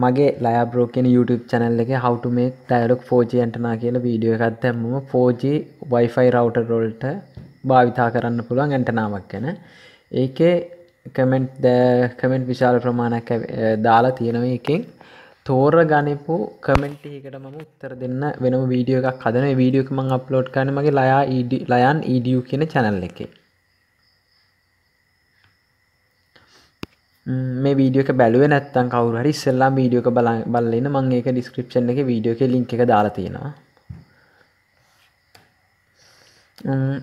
මගේ ලයබ්‍රෝ කියෙන YouTube channel එක හවුට මේ ටයිලොක් 4G ඇටනා කියල වීඩියෝ එකත් දැම්ම 4G Wi-Fi රවටරෝල්ට භාවිතා කරන්න පුළුවන් ඇටනාවක් ගැන ඒකේ කමෙන්ට් ද කමෙන්ට් විශාල ප්‍රමාණයක් දාලා තියෙනව එකින් තෝර ගනිපු කමෙන්ට්හිකට මම උත්තර දෙන්න වෙනම වීඩියෝ එකක් හදන වීඩියෝකමං අප්ලෝඩ් කරන මගේ ලයා ලයන් ඊඩියු කියෙන චැනල් එකේ මේ වීඩියක බැලුව නැත්තන් කවරු හරි ඉස්සල්ලා වීඩියක බල බලන්න මං ඒක ඩිස්ක්‍රපෂන් එක වීඩියෝ එක ලිංක එක දාලා තියෙනවා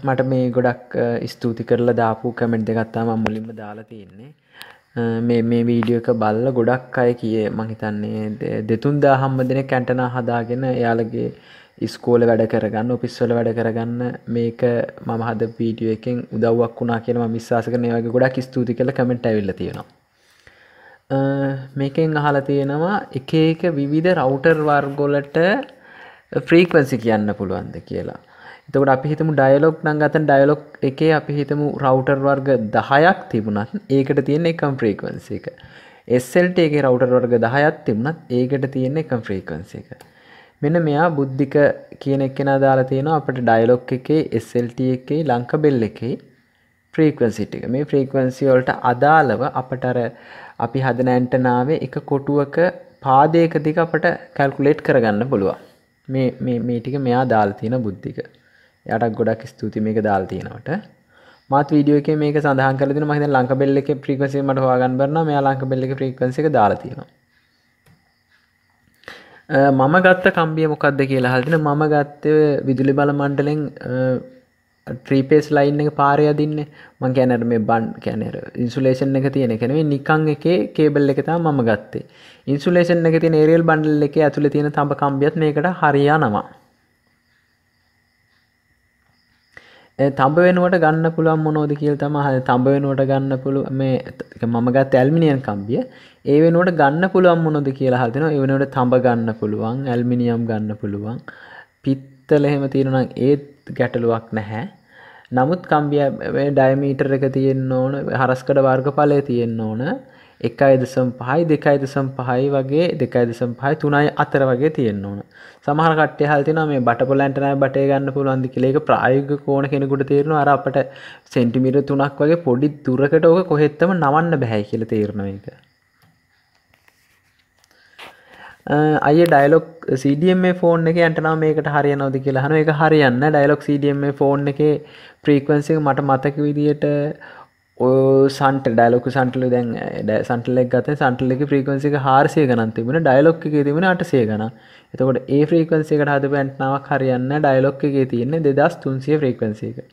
මට මේ ගොඩක් ස්තුති කරලා දාපු කමෙන්ට් දෙගත්තා ම මුලින්ම දාලා තියෙන්නේ මේ මේ වීඩියෝ එක බල්ල ගොඩක් අය කිය මහිතන්නේ දෙතුන් දාහම්ම දෙන කැන්ටන හදාගෙන එයාලගේ ස්කෝල වැඩ කරගන්න ඔපිස්වල වැඩ කරගන්න මේක මම හද වීඩියෝ එකෙන් උදව්වක් වුණා කියලම විශවාසකනය වගේ ගොඩක් ස්තුති කළ කමෙන්ට් ඇවිල්ල තියෙනවා මේකෙන් අහල තියෙනවා එක එක විවිධ රවටර් වර්ගොලට ෆ්‍රීක්වන්සි කියන්න පුළුවන්ද කියලා එතකට අපි හිතමු ඩයලොක් නංගතන් ඩයලොක් එක අපි හිතමු රවටර් වර්ග දහයක් තිබුණත් ඒකට තියෙන එකම් ෆ්‍රීකවන්සි එක එස්සල්ට එක රවටර් වර්ග දහයත් තිබුණත් ඒකට තියෙන එකම් ෆ්‍රීකවන්සි එක මෙන මෙයා බුද්ධික කියන එක්කෙන දාලා තියෙනවා අපට ඩයිලොක් එකේ SLT එකේ ලංක බෙල් එකේ ෆ්‍රීකවන්සිට එක මේ ෆ්‍රීකවන්සිවලට අදාළව අපට අර අපි හදන ඇන්ටනාවේ එක කොටුවක පාදයක දිග අපට කැල්කුලේට් කරගන්න පුළුවන් මේ මේ ටික මෙයා දාල් තියෙන බුද්ධික යටක් ගොඩක් ස්තුති මේක දාල් තියෙනවට මත් වීඩියෝ එකේ මේක සඳහන් කරලා දෙනවා මම හිතන්නේ ලංක බෙල් එකේ ෆ්‍රීකවෙන්සි මට හොයාගන්න බරනවා මෙයා ලංක බෙල් එකේ ෆ්‍රීකවෙන්සි එක දාලා තියෙනවා මම ගත්ත කම්බිය මොකක්ද කියලා අහලා තින මම ගත්ත විදුලි බල මණ්ඩලෙන් ට්‍රීපේස් ලයින් එක පාරයදින්න මං කැනට මේ බන් කැනර ඉන්සුලේෂන් එක තියෙන කැනේ නිකං එකේ කේබල් එකතා මම ගත්තේ ඉන්සුලේෂන් එක තින ඒරල් බන්ඩල් එක ඇතුළ තියෙන තඹ කම්බියත් මේකට හරියා නවා තඹ වෙනුවට ගන්න පුළුවන් මොනෝද කියල් තම හ තඹ වෙනුවට ගන්න පුළුව මේ මමගත් ඇල්මිනියන් කම්බිය ඒ වෙනුවට ගන්න පුළුවන් මොනොද කියලා හදන ඒ වෙනුවට තඹ ගන්න පුළුවන් ඇල්මිනියම් ගන්න පුළුවන් පිත්තල එහෙම තියෙනනම් ඒත් ගැටලුවක් නැහැ නමුත් කම්බිය ඩයිමීටර් එක තියෙන්න්න ඕන හරස්කඩ වර්ගඵලය තියෙන්න්න ඕන එකයි දෙසම් පහයි දෙකයි දෙසම් පහයි වගේ දෙකයි දෙසම් පහයි තුනයි අතර වගේ තියෙන්න්න ඕන සමහර කටය හල්තින මේ බටපොලන්ටනය බටය ගන්න පුළුවන්දි කියලේක ප්‍රායග කෝන කෙනෙකුට තේරෙන අර අපට සෙන්ටිමිට තුනක් වගේ පොඩි දුරකට ඕක කොහෙත්තම නවන්න බැහැ කියල තේරණයක අය ඩයිලොක් සඩම ෆෝන් එක ඇටනා මේකට හරය නොද කියලා හන එක හරියන්න ඩයිලොක් සඩම ෆෝන් එක ප්‍රීක්වන්සික මට මතක විදියට සන්ට ඩයිලොක සන්ටලු දැන් සටලෙක් ගත සටලෙක ප්‍රීකන්සික හාරසය ගනන් තිබෙන ඩයිලොක් එක තිබෙන අටසේ ගන එතකොට ඒ ෆ්‍රීකන්සිකට හද පැන්ට්නාවක් හරියන්න ඩයිලොක් එක තියෙන්නේ දෙදස් තුන්සිය ෆ්‍රීකන්සිකට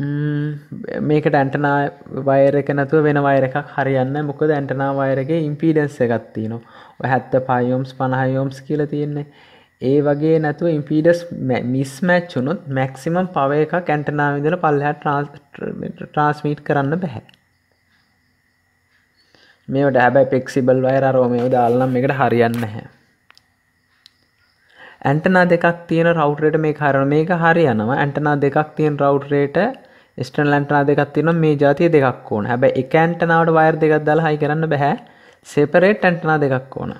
මේකට ඇන්ටනා වයරක නැතුව වෙන වයරකක් හරියන්න මොකද ඇන්ටනා වයරගේ ඉම්පිඩන්ස එකත්ති නො හැත්ත පයෝම්ස් පණහයෝම්ස් කියල තියෙන්නේ ඒ වගේ නැතුව ඉම්පිඩස් මිස්මැච්චුනුත් මැක්සිමම් පව එක කැන්ටනා විදල පල්හැ ට්‍රන්ස්මීට් කරන්න බැහැ මේ ඩැබැ පෙක්සිබල් වයර රෝමයෝ දාල්නම් එකට හරියන්න හැ ඇන්ටනා දෙකක් තියෙන රවට්රේට මේ හරන මේක හරි යනවා ඇන්ටනා දෙකක් තියෙන රවට්රේට ස්ටන් ලන්ටනා දෙකක් තින මේ ජාතිය දෙකක් ඕන හැබ එක ඇන්ටනාවට වයර් දෙකක් දලා හයි කරන්න බැහැ සෙපරේට් ඇන්ටනා දෙකක් ඕන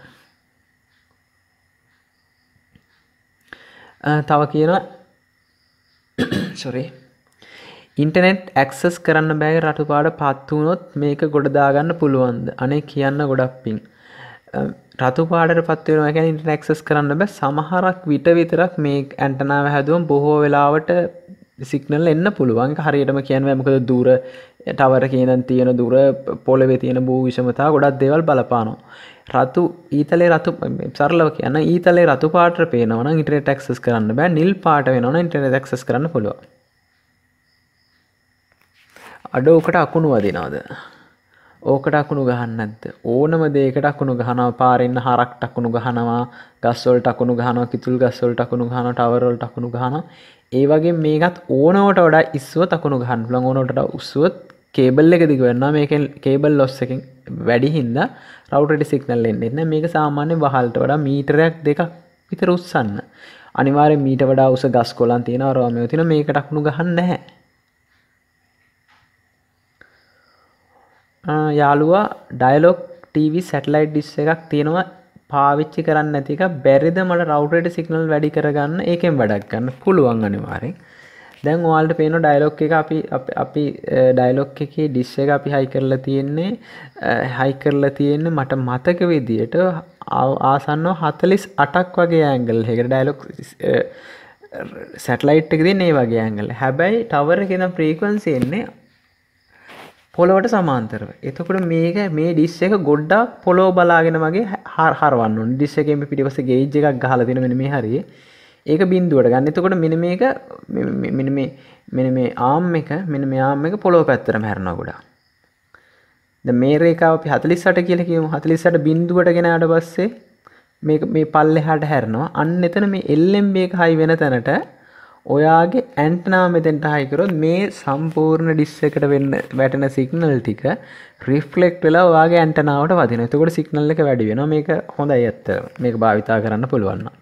තව කියන සොරේ ඉන්ටනෙට් ඇක්සස් කරන්න බෑ රටුපාඩ පත්වුණොත් මේක ගොඩදාගන්න පුළුවන්ද අනේ කියන්න ගොඩක් පින් රතුපාඩට පත්වෙනවා ගැන ඉටනක්සස් කරන්න බ සමහරක් විට විතරක් මේ ඇන්ටනාව හැදුවම් බොහෝ වෙලාවට සික්නල් එන්න පුළුවන් හරියටම කියන්න මකද දුර ටවර කියන තියෙන දුර පොළවෙ තියෙන බූ විෂමතා ගොඩක් දෙවල් බලපානවා. රතු ඊතලේ රතු සරලව කියන්න ඊතලේ රතු පාට පේනවන ඉට ටක්සස් කරන්න බෑ නිල් පාට වෙනවන ඉටන දක්සස් කරන්න පුළුව. අඩ ඕකට අකුණු වදිනාද. ඕකට අකුණු ගහන්න ඇත්ද ඕනම දේකට අකුණු ගහනව පාරෙන්න්න හරක් ටකුණු ගහනවා ගස්වල් ටකුණු ගහනවා කිතුල් ගස්වල් ටකුණු ගහන ටවරල් ටකුණු ගහන ඒ වගේ මේකත් ඕනවට වඩා ඉස්ව තකුණු ගහන් ල ඕනොට උස්සුවත් කේබල් එක දිගවෙන්න මේක කේබල් ලොස්සකින් වැඩි හින්ද රවට සික්නල්ලෙන් එන්න මේක සාමාන්‍ය වහල්ට වඩා මීටරයක් දෙකක් විතර උත්සන්න අනිවාර මීට වඩා උස ගස් කොලන් තියෙන රෝමයෝතින මේකටක්ුණු ගහන්න නැහැ යාළුවා ඩයිලොක් ටීවි සැටලයි් ඩිස් එකක් තියෙනවා පාවිච්චි කරන්න ඇතික බැරිද මට රවටට සිගනල් වැඩි කරගන්න ඒකෙන් වැඩක්ගන්න පුළුවන් අනිවාරෙන් දැන් වාල්ට පේන ඩයිලොක් එක අපි අපි ඩයිලොක් එක ඩිස්ස එක අපි හයි කරලා තියෙන්නේ හයි කරලා තියෙන්නේ මට මතක විදියට ආසන්නෝ හතලිස් අටක් වගේ ඇංගල් එක ඩයිලොක් සැටලයිට් එක තින්නේ ඒ වගේ ඇංගල හැබැයි ටවර කියෙන ප්‍රීකවන්සිෙන්නේ පොළොවට සමාන්තරව එතකොට මේක මේ ඩිස් එක ගොඩ්ඩක් පොලෝ බලාගෙන මගේ හරවන්න ඩිස් එකෙන් පිටිපස ගේජ් එකක් ගහල දෙන මෙන මේ හරි ඒක බින්දුවට ගන්න එතකොට මෙන මේක මෙන මේ මෙන මේ ආම් එක මෙන මේ ආම් එක පොලෝ පැත්තරම හැරෙනවා ගොඩා ද මේ රේකාව අපි 48 කියලා කියමු 48 බින්දුවට ගෙනාට පස්සේ මේක මේ පල්ලෙහාට හැරෙනවා අන්න එතන මේ LMB එක හයි වෙන තැනට ඔයාගේ ඇන්ටනා මෙතෙන්ට හයිකරොත් මේ සම්පූර්ණ ඩිස් එකට වෙන්න වැටෙන සිගනල් ටික රිෆ්ලෙක්් වෙලා වාගේ ඇන්ටනාවට වදින එතකොට සිගනල් එක වැඩි වෙන මේක හොඳ ඇත්ත මේක භාවිතා කරන්න පුළුවන්න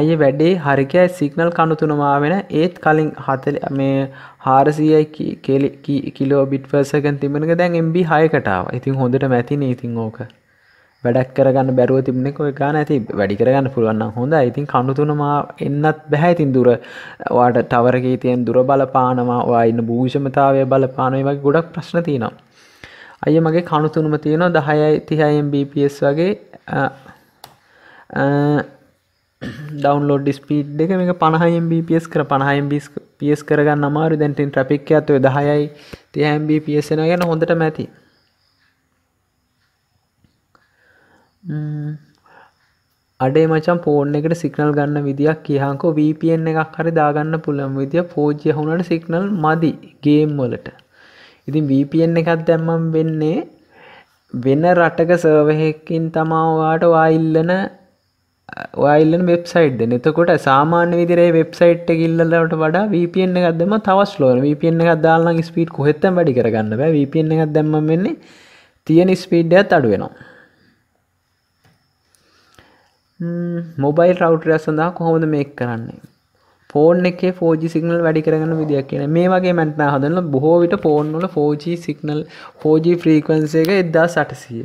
අය වැඩේ හරිකයි සිගනල් කණුතුනවා වෙන ඒත් කලින් හතල මේ හාරසියයි කෙලි කිලෝ බිට්වර්සකන් තිබෙනක දැන් එම්බි හයකටාව ඉතින් හොඳට මැතින ඉතිං ඕෝක වැඩක් කරගන්න බැරුව තිබනෙක ගාන ඇති වැඩි කරගන්න පුළුවන්න හොඳ ඉතින් කණුතුනමා එන්නත් බැහැතින් දුර වාට තවරගේ තියෙන් දුර බලපානවා වායින්න භූෂමතාවය බලපානය වගේ ගොඩක් ප්‍රශ්න තියෙනවා අය මගේ කණුතුනම තියෙනවා දහයයි තිහයිම් BPS වගේ ඩවන්ලෝඩ් ස්පීඩ් එක මේ පණහයිම් BPS කර පණහයිම් පියස් කරගන්න අමාරු දැන්ටින් ට්‍රපික් ඇත්තුව දහයයි තියම් BPS එෙන ගැන හොඳට මැති අඩේ මචන් පෝර්න එකට සිගනල් ගන්න විදික් කියහංකෝ වපෙන් එකක් හරි දාගන්න පුළම් විදිිය පෝජ්‍ය හුනට සිගනල් මදි ගේම් වලට ඉතින් වපෙන් එකත් දැම්මම් වෙන්නේ වෙන රටක සර්වහකින් තමාවාට වයිල්ලන වයිල්ලන් වෙබ්සයිට් දෙන එතකොට සාමාන්‍ය විදිරේ වෙබ්සයිට් ගිල්ලට වඩා වපෙන් එකක් දෙම තවස් ලෝන වපෙන් එකක් දාල්න්න ස්පීට් කොහෙත්තම් වැඩි කරගන්න බෑ වපෙන් එකක් දැම්ම වෙන්නේ තියෙන ස්පීඩ්ඩයක් අඩුවෙනවා මොබයිල් රවටරය සඳහා කොහොමද මේ කරන්නේ ෆෝන් එක ෝජි සිගනල් වැඩි කරගන්න විදික් කියන මේ වගේ මැටනා හදන්න බොහෝ විට ෆෝන්නල ෆෝජී සිගනල් ෆෝජී ෆ්‍රීකන්සේක එදදා සටසිය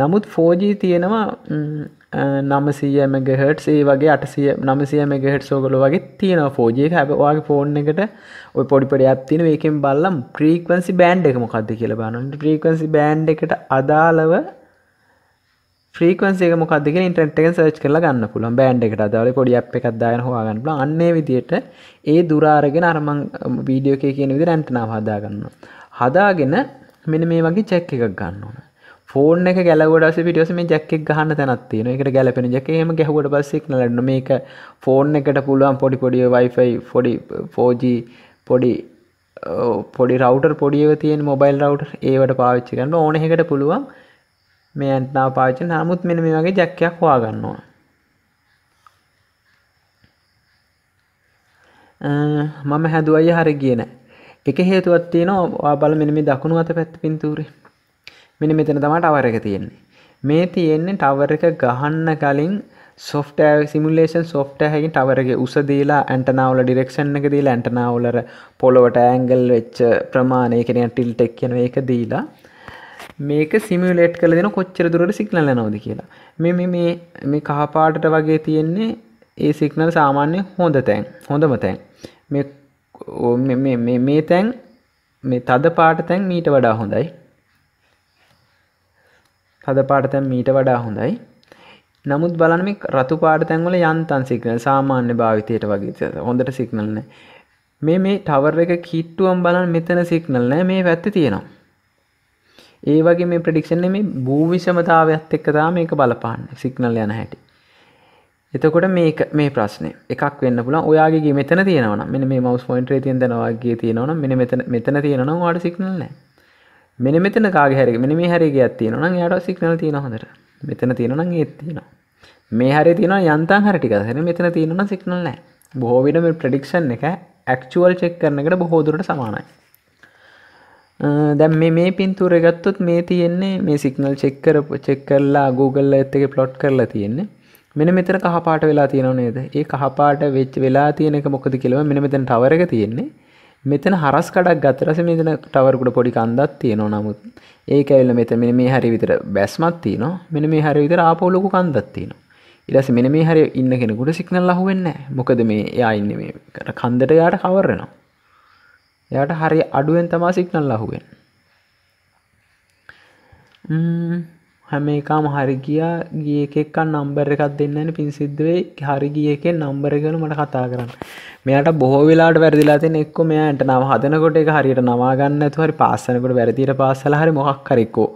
නමුත් ෆෝජී තියෙනවා නමසීය මෙගහට් ඒ වගේ අටසිය නමසිය මෙගහට් සෝගල වගේ තියෙන ෆෝජී හැබවාගේ ෆෝන් එකට ඔය පොඩිපඩි ඇත්තින ඒකෙන් බල්ලම් ප්‍රීකවන්සි බෑන්් එක මොකක්ද කියල බානට ප්‍රීකන්සි බෑන්් එකට අදාලව ්‍රීකන්සේ මොකක්දක ඉටටෙන් සච් කරලා ගන්න පුළන් බෑන්ඩ එකට දවල පොඩි අප් එකක් දායන හවාගන්න පුල අන්නේ විදියට ඒ දුරාරගෙන අරමං වීඩියෝක කියන විදි රැන්ටනාව හදාගන්න හදාගෙන මෙන මේ වගේ චැක් එකක් ගන්න ඕන ෆෝර්න එක ගැලවඩස පිටියස මේ ජැක්කෙක් ගහන්න තැනත්තින එකට ගැලපෙන ජැකේම ගැහුවට පස්සෙක් ලන්න මේක ෆෝර්න් එකට පුළුවන් පොඩි පොඩිය වයිෆයි ෆොඩි ෆෝජී පොඩි පොඩි රවට පොඩිය තියෙන් මොබයිල් රවට ඒවට පාවිච්චි කරන්න ඕනෙකට පුළුවන් මේ ඇන්ටනාව පාච නමුත් මෙන මේ වගේ ජැක්කයක් හවාගන්නවා මම හැදුවයි හරි කියන එක හේතුවත් තියෙනවා බල මෙනිමි දකුණු අත පැත් පින්තූරි මෙනි මෙතන තමට අවර එක තියෙන්නේ මේ තියෙන්නේ ටවර එක ගහන්න කලින් සොෆ්ට සිමුලේෂන් සොෆ්ට හැකින් ටවරගේ උසදීලා ඇන්ටනාවල ඩිරෙක්ෂන් එක දීලා ඇන්ටනාවලර පොලොවට ඇංගල් වෙච්ච ප්‍රමාණය කෙන ටිල්ටෙක් කියන එක දීලා මේක සිමිලේට් කළ දෙන කොච්චර දුරට සිගනල නොද කියලා මෙ මේ කහපාටට වගේ තියෙන්නේ ඒ සිගනල් සාමාන්‍ය හොඳ තැන් හොඳම තැන් මේ තැන් මේ තද පාට තැන් මීට වඩා හොඳයි තද පාට තැන් මීට වඩා හොඳයි නමුත් බලන මේ රතු පාට තැන්වල යන්තන් සිගනල් සාමාන්‍ය භාවිතයට වගේ හොඳට සිගනල්න මේ මේ ටවර් එක කිට්ටුවම් බලන් මෙතන සිගනල් නෑ මේ පැත්ත තියෙනවා ඒ වගේ මේ ප්‍රඩික්ෂන් මේ භූවිෂමතාවත් එක්කතා මේක බලපාන්න සික්නල් යන හැටි එතකොට මේක මේ ප්‍රශ්නය එකක් වෙන්න පුලා ඔයාගේ මෙතන තියෙනවන මෙ මේ මවස් පොයින්ට්‍රේ තියන් දනවාගේ තියෙනවන මෙ මෙතන තියෙනවන වාට සික්නල්න මෙන මෙතන කාග හැරි මෙ මේ හැරිගේ ඇත්තියෙනවන යට සික්නල් තියෙන හොඳට මෙතන තියෙනන ඒත්තියෙන මේ හරි තියෙන යන්තන් හරිටික හැර මෙතන තියෙනන සික්නල්නෑ බොහෝවිට මේ ප්‍රඩික්ෂන් එක ඇක්චුවල් චෙක් කරනකට බොහෝදුරට සමානයි දැම් මේ පින්තුර ගත්තොත් මේ තියෙන්නේ මේ සිගනල් චෙක්කර චෙක්කරලා Google ඇත්තක ප්ලොට් කරලා තියෙන්නේ මෙන මෙතර කහපාට වෙලා තියෙනව නේද ඒ කහපාට වෙච් වෙලා තියෙනක මොකද කියලව මෙන මෙතන ටවරක තියෙන්නේ මෙතන හරස් කඩක් ගතරස මෙතන ටවරකුට පොඩි කන්දක් තියෙනවා නමුත් ඒක ඇවිල්ල මෙතන මෙන මේ හරි විතර බැස්මත් තියෙනවා මෙන මේ හරි විතර ආපෝලොකු කන්දක් තියෙනවා ඊටස් මෙන මේ හරි ඉන්න කෙනෙකුට සිගනල් අහුවෙන්නේ නැහැ මොකද මේ එයා ඉන්නේ මේ කන්දට යාට කවර් වෙනවා එයාට හරි අඩුවෙන් තමා සිගනල් අහුවෙන් හැම එකම හරි ගියා ගිය එකක් නම්බර් එකක් දෙන්නන පින් සිද්ධුවේ හරි ගිය එක නම්බර එකන මට කතා කරන්න මෙයාට බොහෝ වෙලාට වැරදිලා තින එක්ක මෙයාට නම හදනකොට එක හරියට නවාගන්න ඇතු හරි පාසනකොට වැරදිට පාසල හරි මොහක් කරෙක්කෝ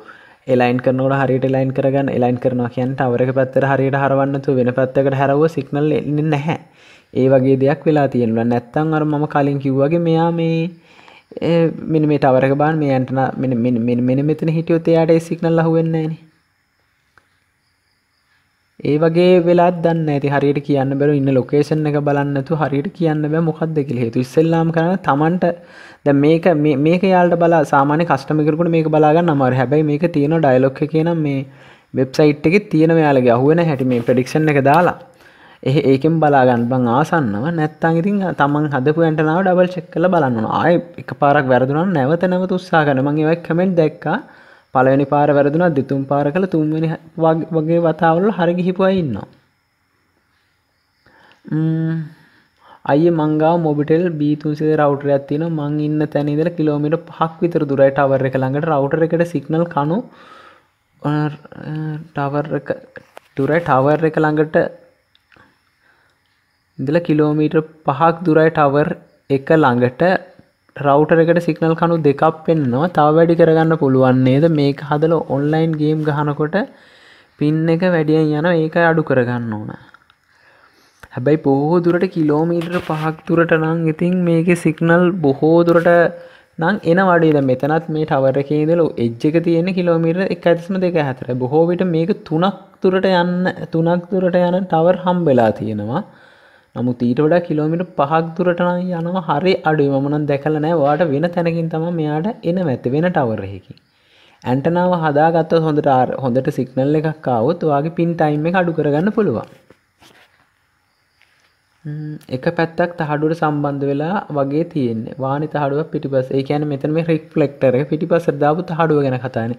එලයින් කරනට හරිට ලයින් කරගන්න එලයින් කරනවා කියන්ට අවරක පැත්තර හරියට හරවන්නතු වෙන පැත්තකට හැරව සික්නල් එන්න නැහැ ඒ වගේ දෙයක් වෙලා තියෙනවා නැත්තං අර මම කලින් කිව්වගේ මෙයා මේ මෙනි මේ ටවරක බාන් මේ ඇන්ටන මෙන මෙතන හිටියොත් එයාට සික්නල් ලහුවෙන්නේන ඒ වගේ වෙලාත් දන්න ඇති හරියට කියන්න බැර ඉන්න ලොකේෂන් එක බලන්නතු හරියට කියන්න බෑ මොකක්ද කියල හේතු ඉස්සල්ලාම් කරන තමන්ට ද මේක මේක යාල්ට බලා සාමාන්‍ය කස්ටමිකරකුට මේක බලාගන්න අමර හැබැයි මේක තියෙන ඩයිලොක්ක කියන මේ වෙබ්සයිට් එක තියෙන යාලගේ අහුවෙන හැටි මේ ප්‍රඩික්ෂන් එක දාලා එහ ඒකෙන් බලාගන්න බං ආසන්නව නැත්තං ඉතින් තමන් හදපු ඇටනාව ඩබල් චෙක් කල බලන්න ආය එක පාරක් වැරදුන නැවත නැවත උත්සා කන මගේ වැක් කමෙන්ට් දැක්කා පලවෙනි පාර වැරදුන දෙතුම් පාර කළ තුන්වෙනි වගේ වතාවල හරිගිහිපුවා ඉන්නවා අය මංගා මොබිටෙල් බීතුන්සිද රවටර ඇතින මං ඉන්න තැනිදර කිලෝමිට පහක් විතර දුරට අවර එක ළඟට රවටර එකට සිගනල් කනු ටවර් ටුර ටවර් එක ළඟට ඉඳල කිලෝමීට පහක් දුරයි ටවර් එක ළඟට රවටරකට සිගනල් කනු දෙකක් පෙන්නවා තව වැඩි කරගන්න පුළුවන්න්නේද මේක හදල ඔන්ලයින් ගේම් ගහනකොට පින් එක වැඩියෙන් යන ඒක අඩු කරගන්න ඕන හැබැයි බොහෝ දුරට කිලෝමීටර් පහක් තුරට නං ඉතින් මේක සිගනල් බොහෝ දුරට නං එන වඩේද මෙතනත් මේ ටවරකේදල එජ්ජක තියෙන කිලෝමීට එක ඇතිස්ම දෙක හතර බොහෝවිට මේක තුනක් තුරට යන්න තුනක් තුරට යන ටවර් හම්බෙලා තියෙනවා නමු තීට වඩා කිලෝමිට පහක් දුරටන යනව හරි අඩුයි මනන් දැකල නෑ වාට වෙන තැනකින් තම මෙයාට එන ඇත වෙන ටවරයකි. ඇන්ටනාව හදාගත්ත හොඳට හොඳට සිගනල් එකක් අවුත් වගේ පින් ටයිම් එක අඩු කරගන්න පුළුවන්. එක පැත්තක් තහඩුවට සම්බන්ධ වෙලා වගේ තියෙන් වානි තහඩුව පිටිපස ඒකන මෙතම රෙක් ලෙක්ටර පිටිපස දාපු තහඩුව ගැන කතාන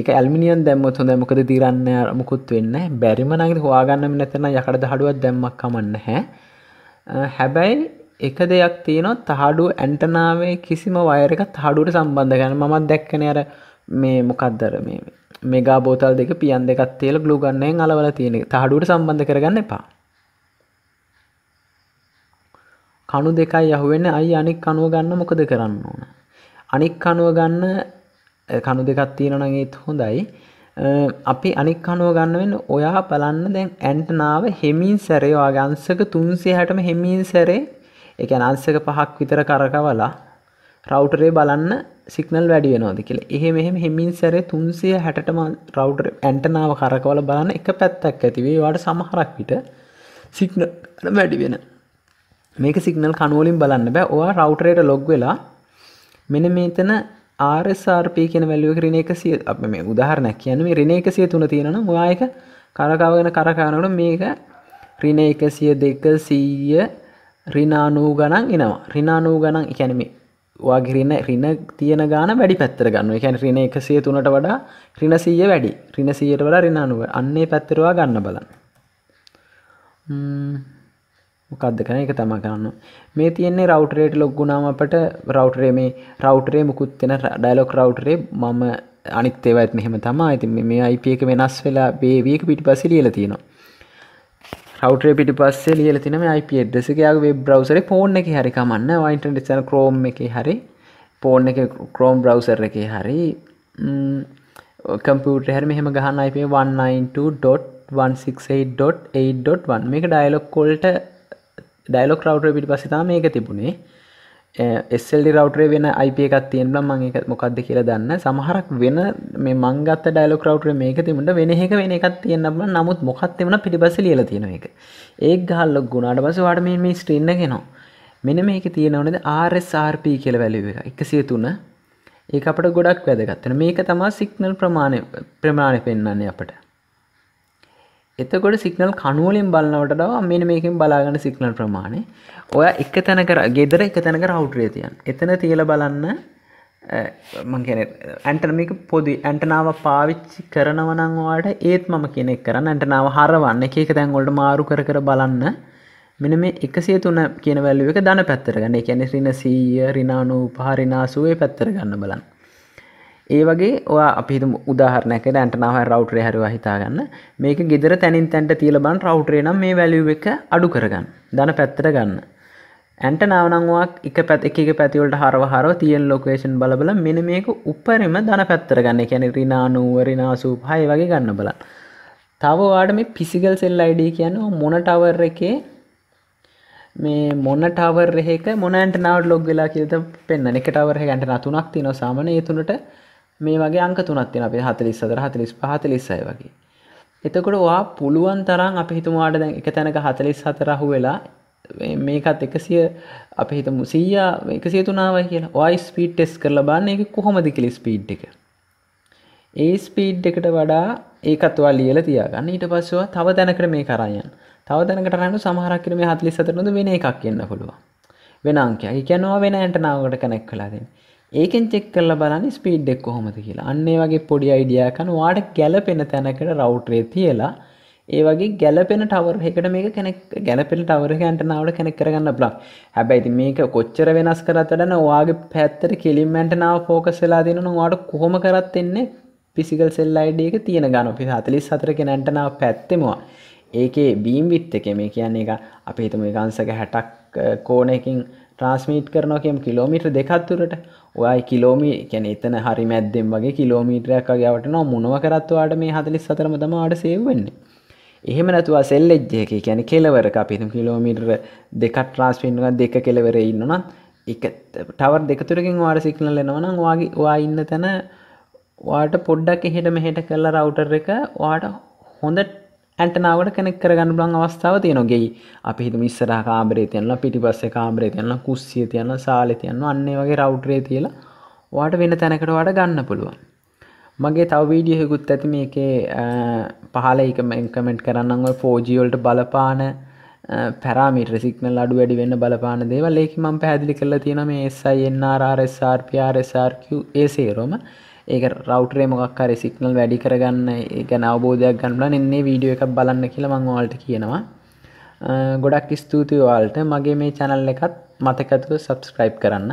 ඒක ඇල්මිනියන් දැම්මත් හොඳ මොකද දිරන්න අරමුකුත් වෙන්න බැරිම නගේ හවාගන්න නැතන යකට දහඩුවත් දැම්මක් කමන්න හැ හැබැයි එක දෙයක් තියෙනවා තහඩු ඇන්ටනාවේ කිසිම වයරක තහඩුට සම්බන්ධ ගැන මමත් දැක්කන අර මේ මොකක්දර මේ මෙගා බෝතල් දෙක පියන් දෙකත් තේල ගලු ගන්නයෙන් අලවල තියෙනෙ තහඩුට සම්බන්ධ කරගන්න එපා කණු දෙකයි යහුවෙන්න අයි අනික් කනුව ගන්න මොකද කරන්න ඕන. අනික් කනුව ගන්න කණු දෙකත් තියෙනනගේත් හොඳයි අපි අනික් අනුව ගන්න වෙන ඔයා බලන්න දැන් ඇන්ටනාව හෙමින් සැරේවා ගංසක තුන්සේ හැටම හෙමින් සැරේ එක අන්සක පහක් විතර කරකවලා රවටරේ බලන්න සිගනල් වැඩි වෙනෝද කියල එහෙ මෙහෙම හෙමින් සැරේ තුන්සිය හැටම රවටර් ඇන්ටනාව කරකවල බලන්න එක පැත්තක් ඇතිවේ වාට සමහරක් විට සිගන වැඩි වෙන මේක සිගනල් කනුවලින් බලන්න බෑ ඔයා රවටරයට ලොග් වෙලා මෙන මේතන ආරSRP කියන වැල්ලුව රින එකසිය අප මේ උදාහරණයක් කියන මේ රින එකසිය තුන තියෙන මයක කරකාවගෙන කරකානට මේක රින එකසිය දෙක සීය රිනානූ ගණන් එනවා රිනානූ ගණන් එකැනම වගේරින්න රින තියෙන ගාන වැඩි පැත්තර ගන්න එකැන රින එකසිය තුනට වඩා රිනසීය වැඩි රිනසීයට වඩා රිනානුව අන්නේ පැත්තරවා ගන්න බලන්න මොකක්ද කරන එක තම කරන්න මේ තියන්නේ රවටරේට ලොග්ගුනාම අපට රවටරේ මේ රවටරේ මුකුත් වෙන ඩයිලොක් රවටරේ මම අනිත් ඒවත් මෙහෙම තමා ඇති මේ අයිප එක වෙනස් වෙලා බේවියක පිටි පස ලියල තියෙනවා රවටේ පිටි පස්සේ ලියල තින අයිප එදෙසකයාගේ වෙබ් බ්‍රවසර ෆෝන් එක හරිකමන්න වයින්ටට සන ක්‍රෝම් එක හරි ෆෝන් එක ක්‍රෝම් බ්‍රවසර් එක හරි කම්පට හැම මෙහම ගහන්න අයිපේ 192.168.8.1 මේක ඩයිලොක්කොල්ට ඩයිලොක් රවටරේ පිටි පසිතා මේක තිබුණේ එස්සල්ඩි රවටරේ වෙන අයිප එකක් තියෙන්ල මං එක මොකක්ද කියලා දන්න සමහරක් වෙන මේ මංගත්ත ඩයිලොක් රවටරේ මේක තිබුණට වෙන එක වෙන එකක් තියෙන්න්නම නමුත් මොකත් එවන පිටිබස ලියල තියෙන එක ඒ ගහල්ලොක් ගුණාට පස වාට මේ මේ ස්ට්‍රන්න කෙනවා මෙන මේක තියෙනවනද ආරSRP කියල වැලිව එක එකසිය තුන ඒ අපට ගොඩක් වැදගත්තන මේක තමා සික්නල් ප්‍රමාණය ප්‍රමාණය පෙන්න්නන්නේ අපට එතකොට සිගනල් කනුවලින් බලන්නවටටව මෙන මේකින් බලාගන්න සිගනල් ප්‍රමාණය ඔය එක තැනකර ගෙදර එක තැනක රවටරේ තියන් එතන තියල බලන්න මංගන ඇන්ටනමික පොදු ඇන්ටනාව පාවිච්චි කරනවනංවාට ඒත් මම කෙනෙක් කරන්න ඇන්ටනාව හරවන්න එක තැන්ගොල්ට මාරු කර කර බලන්න මෙන මේ එකසේ තුන කියන වැල්ලුවක දන පැත්තරගන්න එකැනෙ රින සීය රිනානු පහරිනාසුවේ පැත්තර ගන්න බලන්න ඒ වගේ ඔයා අපි උදාහරනක ඇටනාව රවටරේ හරවා හිතාගන්න මේක ගෙදර තැනින් තැන්ට තියලබන් රවටරේ නම් මේ වැලිුව එක අඩු කරගන්න දන පැත්තර ගන්න ඇන්ට නාවනංවාක් එක පැත් එක පැතිවලට හරවහරව තියෙන් ලොකේෂන් බලබල මෙන මේක උපරිම දන පැත්තර ගන්න කැන රිනානුවරිනාසූප හය වගේ ගන්න බල තවවාට මේ පිසිගල් සෙල් අයිඩ කියන මොනටවර් එකේ මේ මොන්න ටවර් එහෙක මොනන්ට නාවට ලොග් වෙලා කියත පෙන්න්න එක ටවරහ ගැට නතුනක් තිනො සාමන ඒතුනට මේ වගේ අංක තුනත් තියෙන අපේ 44 45 46 වගේ. එතකොට ඔයා පුළුවන් තරම් අපි හිතමු ඔයාට දැන් එක තැනක 44 අහු වෙලා මේකත් 100 අපි හිතමු 100 103 ආවයි කියලා. ඔයා ස්පීඩ් ටෙස්ට් කරලා බලන්න ඒක කොහොමද කියලා ස්පීඩ් එක. ඒ ස්පීඩ් එකට වඩා ඒකත් ඔයා ලියලා තියාගන්න. ඊට පස්සේ ඔයා තව තැනකට මේක අරන් යන්න. තව තැනකට අරන් සමහරක් කියලා මේ 44 නොද වෙන එකක් එන්න පුළුවන්. වෙන අංකයක්. ඒ කියන්නේ ඔයා වෙන ඇන්ටනාවකට කනෙක්ට් කරලා දෙන්නේ. ඒකෙන් චෙක් කරල බලන්න ස්පීඩ් එක් කොහොමද කියලා අන්නේ වගේ පොඩි අයිඩියකන වාට ගැලපෙන තැනකට රවට්‍රේ තියලා ඒ වගේ ගැලපෙන ටවර් එකට මේ කෙනෙක් ගැලපෙන ටවර ඇන්ටනාවට කෙනෙක් කරගන්න බ්ලක් හැබැයිති මේක කොච්චර වෙනස් කරත්තටන වාගේ පැත්තර කෙලිම්මැන්ටනාව ෆෝකස් වෙලා දෙනන වාට කොහොම කරත් එන්නේ පිසිකල් සෙල් අයිඩියක තියෙන ගන පි හතලිස් සතර කෙනැන්ටනාව පැත්තෙමවා ඒකේ බීම් විත් එක මේ කියන්නේ එක අපේ තුම ගන්සක හැටක් කෝනයකින් ට්‍රස්මීට් කරනකම් කිලෝමිට්‍ර දෙකත්තුරට ඔයයි කිලෝමි කැන එතන හරි මැද්දෙන් වගේ කිලෝමීටරයක් අගේවට නො මොනව කරත්වාට මේ හතලිස් සතරම තම අට සේවවෙන්නේ එහෙම නැතුවා සෙල් එජ්ජයක කැන කෙලවර අපිතු කිලෝමීටර දෙක ට්‍රස්පෙන්ුව දෙක කෙලවර ඉන්නනත් එක ටවර් දෙකතුරකින් වාට සික්නල් එනවනම් වගේ වා ඉන්න තැන වාට පොඩ්ඩක් එහෙට මෙහෙට කල්ල රවටර් එක වාට හොඳට ඇටනාවට කනෙක් කරගන්න බලන් අවස්ථාව තියෙනොගෙයි අපි හිතම ඉස්සරහ කාමරේ තියනලා පිටිපස්සේ කාමරේ තියනලා කුස්සිය තියනලා සාලේ තියනවා අන්න ඒ වගේ රවුටරේ තියලා ඔයාට වෙන තැනකට ඔයාට ගන්න පුළුවන්. මගේ තව වීඩියෝ එකකුත් ඇති මේකේ පහල එක කමෙන්ට් කරන්න ඔය 4G වලට බලපාන පැරාමීටර් සිග්නල් අඩු වැඩි වෙන්න බලපාන දේවල් ඒකේ මම පැහැදිලි කරලා තියෙනවා මේ SI NRR SRPR SRQ ඒ සේරම ඒක රවටරේ මොක්කර සික්නල් වැඩි කරගන්න ගැන අවබෝධයක් ගන්නල එන්නේ වීඩියෝ එකක් බලන්න කියලා මංවාල්ට කියනවා ගොඩක් ස්තුතියි වාල්ට මගේ මේ චැනල් එකත් මතකතුව සබස්ක්‍රයිබ් කරන්න